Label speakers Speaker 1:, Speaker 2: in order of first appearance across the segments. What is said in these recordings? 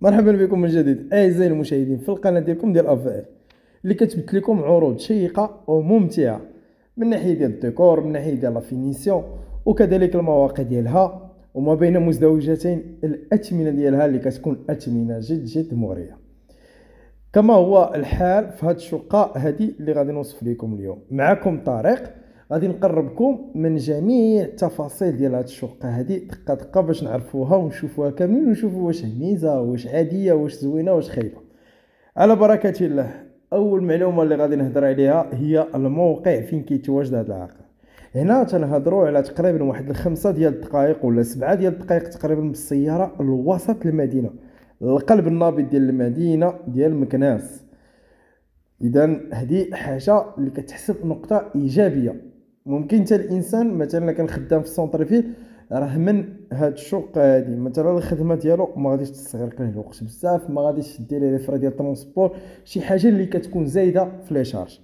Speaker 1: مرحبا بكم من جديد اعزائي المشاهدين في القناه ديالكم ديال افعال إيه. اللي كتبت لكم عروض شيقه وممتعه من ناحيه ديال الديكور من ناحيه ديال لافينيسيون وكذلك المواقع ديالها وما بين مزدوجتين الاثمنه ديالها اللي كتكون اثمنه جد جد مغريه كما هو الحال في هاد الشقه هذه اللي غادي نوصف لكم اليوم معكم طارق غادي نقربكم من جميع التفاصيل ديال هاد الشقه هادي دقه دقه باش نعرفوها ونشوفوها كاملين ونشوفوا واش ميزه واش عاديه واش زوينه واش خايبه على بركه الله اول معلومه اللي غادي نهضر عليها هي الموقع فين كيتواجد هذا العقار هنا تنهضروا على تقريبا واحد الخمسة ديال الدقائق ولا سبعة ديال الدقائق تقريبا بالسيارة لوسط المدينة القلب النابض ديال المدينة ديال مكناس اذا هذه حاجة اللي كتحسب نقطة ايجابية ممكن حتى الانسان مثلا كان خدام في فيل راه من هاد الشقه هادي مثلا الخدمه ديالو ما غاديش تستغرق ليه الوقت بزاف ما غاديش دير ليه فرا ديال الترونسبور شي حاجه اللي كتكون زايده في لي شارج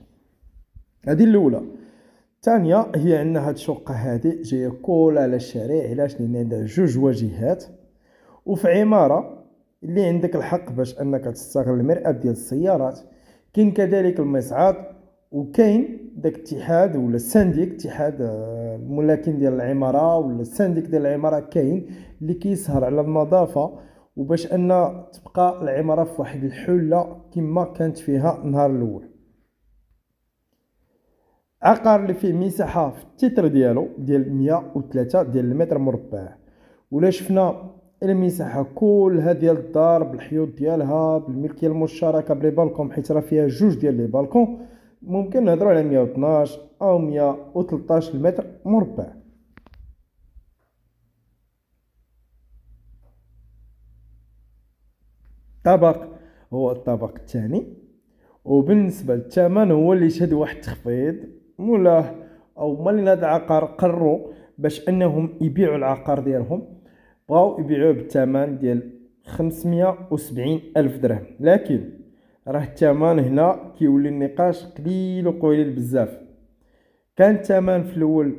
Speaker 1: هادي الاولى الثانيه هي ان هاد الشقه هادي جايه كول على الشارع علاش لان عندها جوج واجهات وفي عماره اللي عندك الحق باش انك تستغل المرآب ديال السيارات كاين كذلك المصعد وكاين داك اتحاد ولا سانديك اتحاد آه، الملاكين ديال العماره ولا السانديك ديال العماره كاين اللي كيسهر على النظافه وباش ان تبقى العماره في واحد الحله كما كانت فيها النهار الاول عقار اللي فيه مساحه في التتر ديالو ديال 103 ديال المتر مربع ولا شفنا المساحه كلها ديال الدار بالحيوط ديالها بالملكيه المشتركه بالبالكون حيت راه فيها جوج ديال لي بالكون ممكن نهضروا على 112 او 113 متر مربع الطبق هو الطبق الثاني وبالنسبه للثمن هو اللي شاد واحد التخفيض مولاه او مال هاد العقار قرروا باش انهم يبيعوا العقار ديالهم بغاو يبيعوه بالثمن ديال 570 الف درهم لكن راه الثمن هنا كيولي النقاش قليل وقليل بزاف كان الثمن في الاول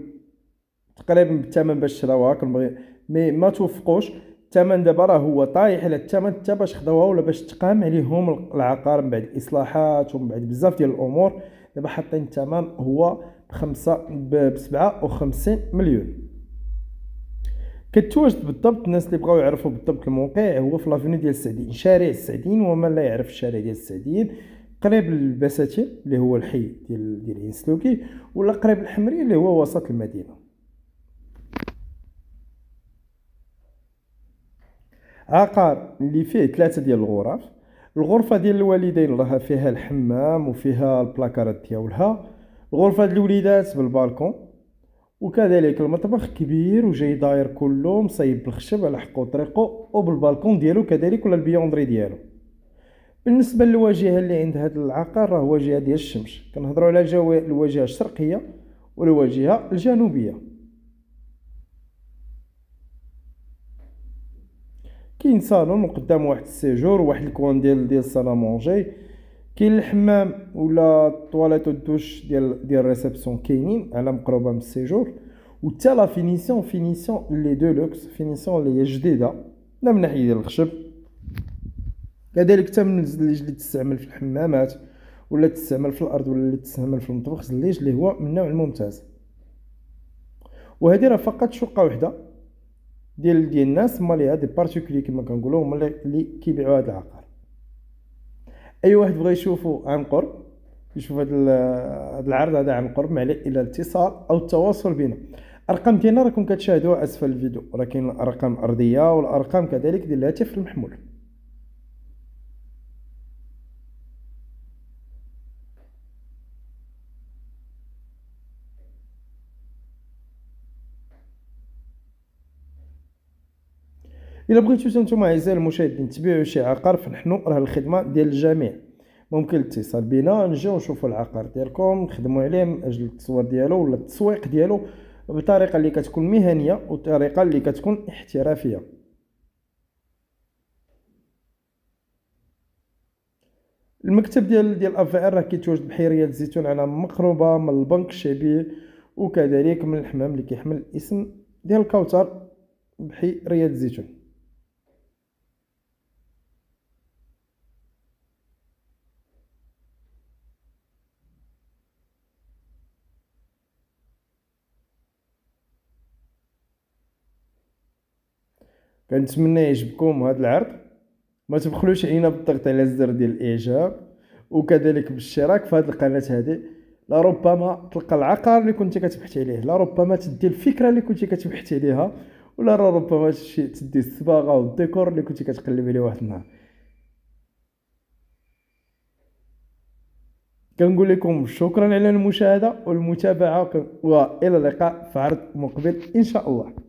Speaker 1: تقريبا بالثمن باش شراوها كنبغي مي ما توفقوش الثمن دابا راه هو طايح على الثمن حتى باش خداوها ولا باش تقام عليهم العقار من بعد الاصلاحات ومن بعد بزاف ديال الامور دابا حاطين الثمن هو بخمسة بسبعة وخمسين مليون كتواجد بالضبط الناس اللي بغاو يعرفوا بالضبط الموقع هو في لافوني ديال السعديين شارع السعديين ومن لا يعرف الشارع ديال السعديين قريب للبساتين اللي هو الحي ديال ديال انسلوكي ولا قريب الحمري اللي هو وسط المدينه عقار اللي فيه ثلاثه ديال الغرف الغرفه ديال الوالدين راها فيها الحمام وفيها البلاكارات ديالها الغرفه ديال الوليدات بالبالكون وكذلك المطبخ كبير وجاي داير كله مصايب بالخشب على حقه وطريقه وبالبالكون ديالو كذلك ولا البيوندري ديالو بالنسبه للواجهه اللي عند هاد العقار راه واجهه ديال الشمس كنهضروا على جو الواجهه الشرقيه والواجهه الجنوبيه كاين صالون وقدام واحد السيجور وواحد الكوان ديال ديال الصاله مونجي كاين الحمام ولا الطواليت والدوش ديال ديال ريسبسيون كاينين على مقربه من السيجور حتى لا فينيسيون فينيسيون لي لوكس فينيسيون لي جديده لا من ناحيه ديال الخشب كذلك حتى من الزليج اللي تستعمل في الحمامات ولا تستعمل في الارض ولا اللي تستعمل في المطبخ الزليج اللي هو من النوع الممتاز وهذه راه فقط شقه وحده ديال ديال الناس هما اللي هاد بارتيكولي كما كنقولوا هما اللي كيبيعوا هاد العقار اي واحد بغى يشوفو عن قرب يشوف هذا العرض هذا عن قرب ما الى الاتصال او التواصل بنا ارقام ديالنا راكم كتشاهدوها اسفل الفيديو ولكن الارقام الارضيه والارقام كذلك ديال الهاتف المحمول الا بغيتو نتوما اعزائي المشاهدين تبيعوا شي عقار فنحن راه الخدمه ديال الجميع ممكن الاتصال بنا نجيو نشوفوا العقار ديالكم نخدموا عليه من اجل التصوير ديالو ولا التسويق ديالو بطريقه اللي كتكون مهنيه وطريقه اللي كتكون احترافيه المكتب ديال ديال اف ار راه كيتواجد ريال الزيتون على مقربه من البنك الشعبي وكذلك من الحمام اللي كيحمل الاسم ديال الكوثر ريال الزيتون كنتمنى يعجبكم هذا العرض ما تبخلوش علينا بالضغط على الزر ديال الاعجاب وكذلك بالاشتراك في هذه القناه هذه لربما تلقى العقار اللي كنتي كتبحث عليه لربما تدي الفكره اللي كنتي كتبحث عليها ولا ربما تدي الصباغه والديكور اللي كنتي كتقلب عليه واحد النهار كنقول لكم شكرا على المشاهده والمتابعه والى اللقاء في عرض مقبل ان شاء الله